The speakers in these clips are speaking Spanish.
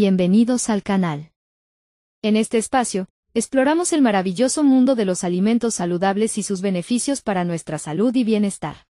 Bienvenidos al canal. En este espacio, exploramos el maravilloso mundo de los alimentos saludables y sus beneficios para nuestra salud y bienestar.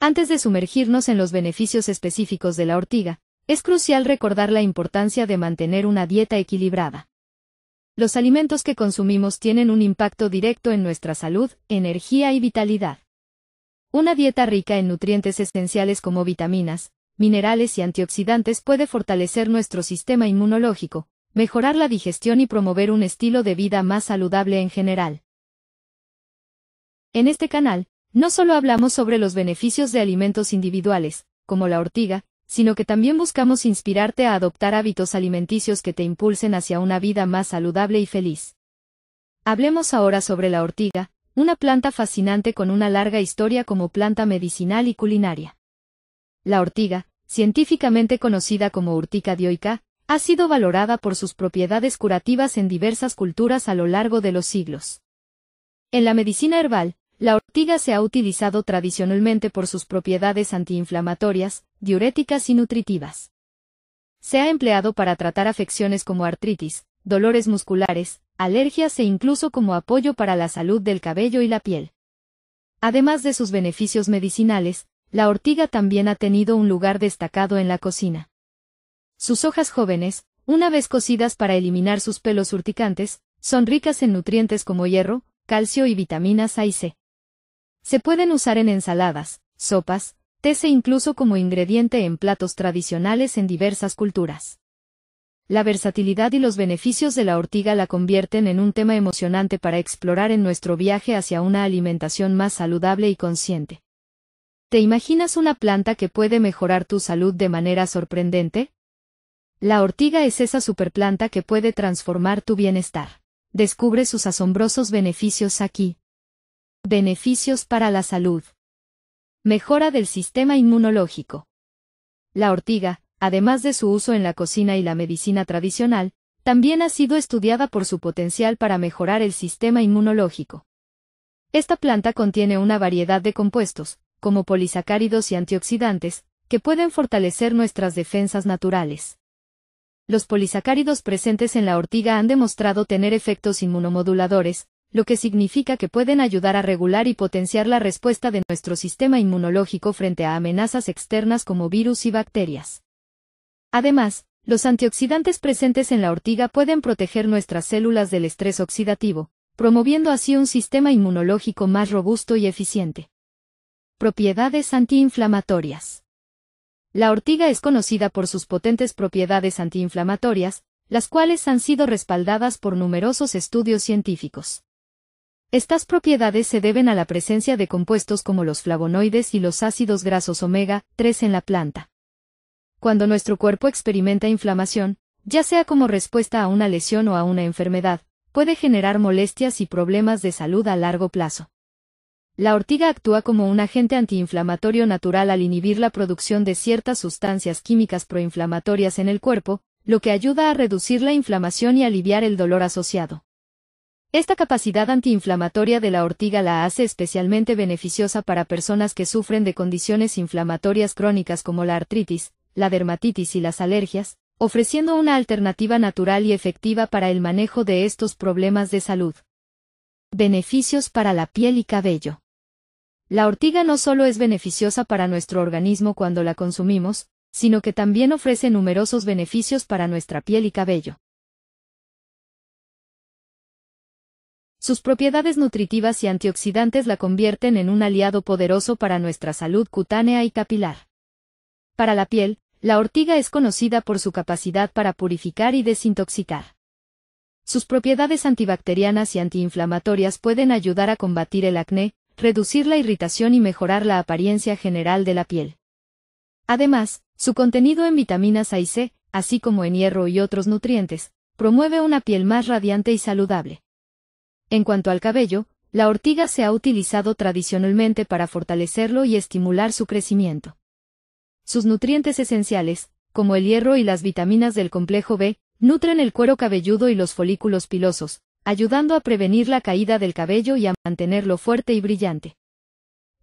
Antes de sumergirnos en los beneficios específicos de la ortiga, es crucial recordar la importancia de mantener una dieta equilibrada. Los alimentos que consumimos tienen un impacto directo en nuestra salud, energía y vitalidad. Una dieta rica en nutrientes esenciales como vitaminas, minerales y antioxidantes puede fortalecer nuestro sistema inmunológico, mejorar la digestión y promover un estilo de vida más saludable en general. En este canal, no solo hablamos sobre los beneficios de alimentos individuales, como la ortiga, sino que también buscamos inspirarte a adoptar hábitos alimenticios que te impulsen hacia una vida más saludable y feliz. Hablemos ahora sobre la ortiga, una planta fascinante con una larga historia como planta medicinal y culinaria. La ortiga, científicamente conocida como urtica dioica, ha sido valorada por sus propiedades curativas en diversas culturas a lo largo de los siglos. En la medicina herbal, la ortiga se ha utilizado tradicionalmente por sus propiedades antiinflamatorias, diuréticas y nutritivas. Se ha empleado para tratar afecciones como artritis, dolores musculares, alergias e incluso como apoyo para la salud del cabello y la piel. Además de sus beneficios medicinales, la ortiga también ha tenido un lugar destacado en la cocina. Sus hojas jóvenes, una vez cocidas para eliminar sus pelos urticantes, son ricas en nutrientes como hierro, calcio y vitaminas A y C. Se pueden usar en ensaladas, sopas, tés incluso como ingrediente en platos tradicionales en diversas culturas. La versatilidad y los beneficios de la ortiga la convierten en un tema emocionante para explorar en nuestro viaje hacia una alimentación más saludable y consciente. ¿Te imaginas una planta que puede mejorar tu salud de manera sorprendente? La ortiga es esa superplanta que puede transformar tu bienestar. Descubre sus asombrosos beneficios aquí. Beneficios para la salud. Mejora del sistema inmunológico. La ortiga, además de su uso en la cocina y la medicina tradicional, también ha sido estudiada por su potencial para mejorar el sistema inmunológico. Esta planta contiene una variedad de compuestos, como polisacáridos y antioxidantes, que pueden fortalecer nuestras defensas naturales. Los polisacáridos presentes en la ortiga han demostrado tener efectos inmunomoduladores, lo que significa que pueden ayudar a regular y potenciar la respuesta de nuestro sistema inmunológico frente a amenazas externas como virus y bacterias. Además, los antioxidantes presentes en la ortiga pueden proteger nuestras células del estrés oxidativo, promoviendo así un sistema inmunológico más robusto y eficiente. Propiedades antiinflamatorias. La ortiga es conocida por sus potentes propiedades antiinflamatorias, las cuales han sido respaldadas por numerosos estudios científicos. Estas propiedades se deben a la presencia de compuestos como los flavonoides y los ácidos grasos omega 3 en la planta. Cuando nuestro cuerpo experimenta inflamación, ya sea como respuesta a una lesión o a una enfermedad, puede generar molestias y problemas de salud a largo plazo. La ortiga actúa como un agente antiinflamatorio natural al inhibir la producción de ciertas sustancias químicas proinflamatorias en el cuerpo, lo que ayuda a reducir la inflamación y aliviar el dolor asociado. Esta capacidad antiinflamatoria de la ortiga la hace especialmente beneficiosa para personas que sufren de condiciones inflamatorias crónicas como la artritis, la dermatitis y las alergias, ofreciendo una alternativa natural y efectiva para el manejo de estos problemas de salud. Beneficios para la piel y cabello. La ortiga no solo es beneficiosa para nuestro organismo cuando la consumimos, sino que también ofrece numerosos beneficios para nuestra piel y cabello. Sus propiedades nutritivas y antioxidantes la convierten en un aliado poderoso para nuestra salud cutánea y capilar. Para la piel, la ortiga es conocida por su capacidad para purificar y desintoxicar. Sus propiedades antibacterianas y antiinflamatorias pueden ayudar a combatir el acné, reducir la irritación y mejorar la apariencia general de la piel. Además, su contenido en vitaminas A y C, así como en hierro y otros nutrientes, promueve una piel más radiante y saludable. En cuanto al cabello, la ortiga se ha utilizado tradicionalmente para fortalecerlo y estimular su crecimiento. Sus nutrientes esenciales, como el hierro y las vitaminas del complejo B, nutren el cuero cabelludo y los folículos pilosos, ayudando a prevenir la caída del cabello y a mantenerlo fuerte y brillante.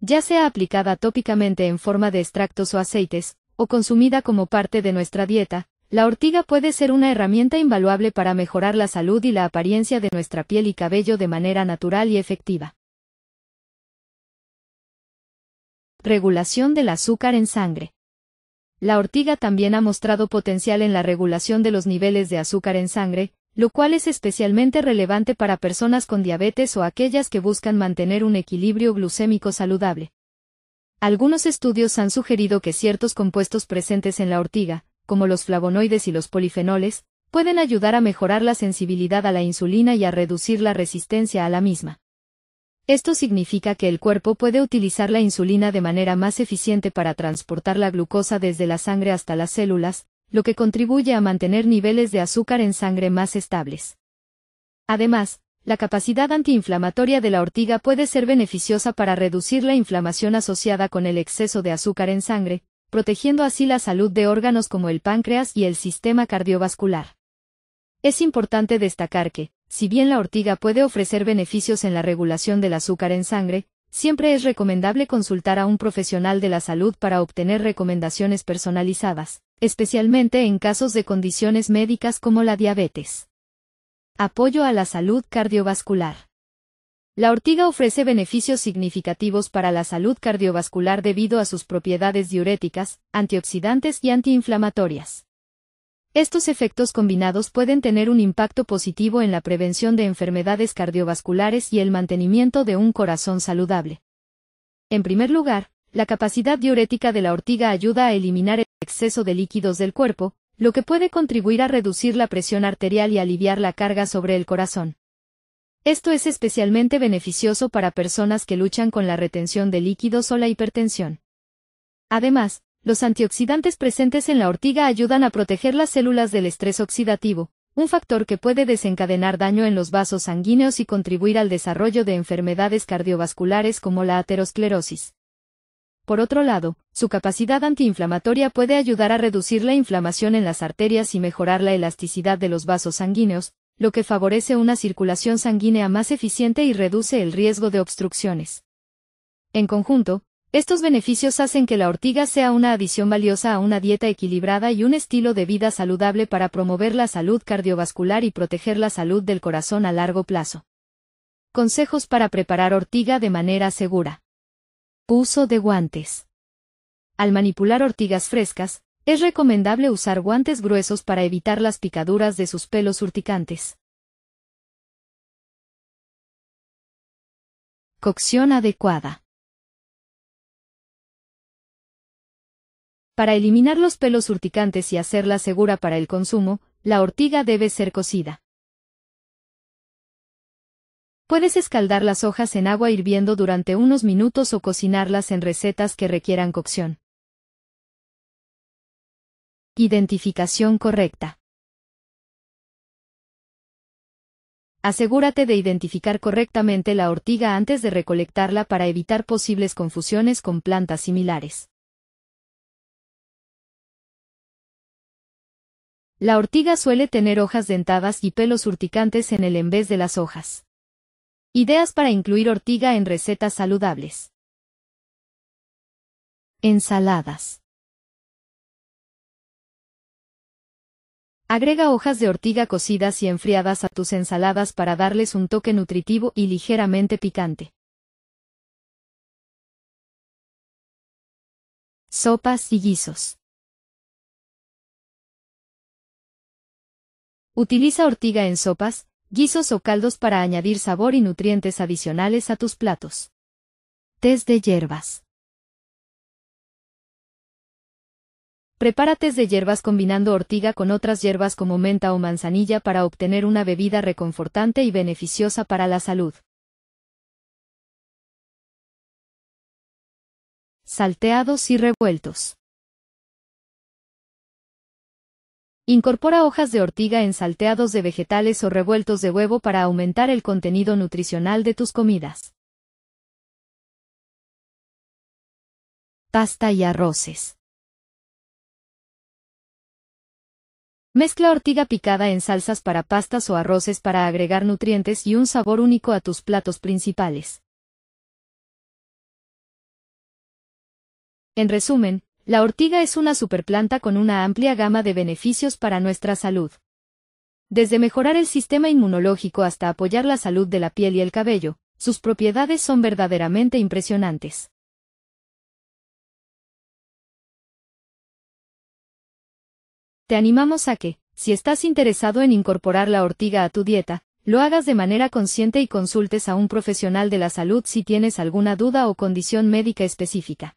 Ya sea aplicada tópicamente en forma de extractos o aceites, o consumida como parte de nuestra dieta, la ortiga puede ser una herramienta invaluable para mejorar la salud y la apariencia de nuestra piel y cabello de manera natural y efectiva. Regulación del azúcar en sangre. La ortiga también ha mostrado potencial en la regulación de los niveles de azúcar en sangre, lo cual es especialmente relevante para personas con diabetes o aquellas que buscan mantener un equilibrio glucémico saludable. Algunos estudios han sugerido que ciertos compuestos presentes en la ortiga, como los flavonoides y los polifenoles, pueden ayudar a mejorar la sensibilidad a la insulina y a reducir la resistencia a la misma. Esto significa que el cuerpo puede utilizar la insulina de manera más eficiente para transportar la glucosa desde la sangre hasta las células, lo que contribuye a mantener niveles de azúcar en sangre más estables. Además, la capacidad antiinflamatoria de la ortiga puede ser beneficiosa para reducir la inflamación asociada con el exceso de azúcar en sangre, protegiendo así la salud de órganos como el páncreas y el sistema cardiovascular. Es importante destacar que, si bien la ortiga puede ofrecer beneficios en la regulación del azúcar en sangre, siempre es recomendable consultar a un profesional de la salud para obtener recomendaciones personalizadas especialmente en casos de condiciones médicas como la diabetes. Apoyo a la salud cardiovascular. La ortiga ofrece beneficios significativos para la salud cardiovascular debido a sus propiedades diuréticas, antioxidantes y antiinflamatorias. Estos efectos combinados pueden tener un impacto positivo en la prevención de enfermedades cardiovasculares y el mantenimiento de un corazón saludable. En primer lugar, la capacidad diurética de la ortiga ayuda a eliminar el exceso de líquidos del cuerpo, lo que puede contribuir a reducir la presión arterial y aliviar la carga sobre el corazón. Esto es especialmente beneficioso para personas que luchan con la retención de líquidos o la hipertensión. Además, los antioxidantes presentes en la ortiga ayudan a proteger las células del estrés oxidativo, un factor que puede desencadenar daño en los vasos sanguíneos y contribuir al desarrollo de enfermedades cardiovasculares como la aterosclerosis. Por otro lado, su capacidad antiinflamatoria puede ayudar a reducir la inflamación en las arterias y mejorar la elasticidad de los vasos sanguíneos, lo que favorece una circulación sanguínea más eficiente y reduce el riesgo de obstrucciones. En conjunto, estos beneficios hacen que la ortiga sea una adición valiosa a una dieta equilibrada y un estilo de vida saludable para promover la salud cardiovascular y proteger la salud del corazón a largo plazo. Consejos para preparar ortiga de manera segura. Uso de guantes. Al manipular ortigas frescas, es recomendable usar guantes gruesos para evitar las picaduras de sus pelos urticantes. Cocción adecuada. Para eliminar los pelos urticantes y hacerla segura para el consumo, la ortiga debe ser cocida. Puedes escaldar las hojas en agua hirviendo durante unos minutos o cocinarlas en recetas que requieran cocción. Identificación correcta. Asegúrate de identificar correctamente la ortiga antes de recolectarla para evitar posibles confusiones con plantas similares. La ortiga suele tener hojas dentadas y pelos urticantes en el en vez de las hojas. Ideas para incluir ortiga en recetas saludables. Ensaladas. Agrega hojas de ortiga cocidas y enfriadas a tus ensaladas para darles un toque nutritivo y ligeramente picante. Sopas y guisos. Utiliza ortiga en sopas, guisos o caldos para añadir sabor y nutrientes adicionales a tus platos. Tés de hierbas. Prepara tés de hierbas combinando ortiga con otras hierbas como menta o manzanilla para obtener una bebida reconfortante y beneficiosa para la salud. Salteados y revueltos. Incorpora hojas de ortiga en salteados de vegetales o revueltos de huevo para aumentar el contenido nutricional de tus comidas. Pasta y arroces. Mezcla ortiga picada en salsas para pastas o arroces para agregar nutrientes y un sabor único a tus platos principales. En resumen, la ortiga es una superplanta con una amplia gama de beneficios para nuestra salud. Desde mejorar el sistema inmunológico hasta apoyar la salud de la piel y el cabello, sus propiedades son verdaderamente impresionantes. Te animamos a que, si estás interesado en incorporar la ortiga a tu dieta, lo hagas de manera consciente y consultes a un profesional de la salud si tienes alguna duda o condición médica específica.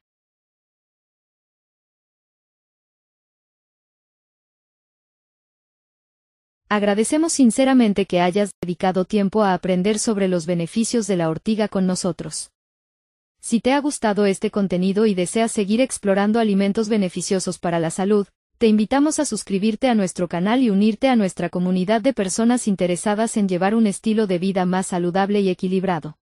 Agradecemos sinceramente que hayas dedicado tiempo a aprender sobre los beneficios de la ortiga con nosotros. Si te ha gustado este contenido y deseas seguir explorando alimentos beneficiosos para la salud, te invitamos a suscribirte a nuestro canal y unirte a nuestra comunidad de personas interesadas en llevar un estilo de vida más saludable y equilibrado.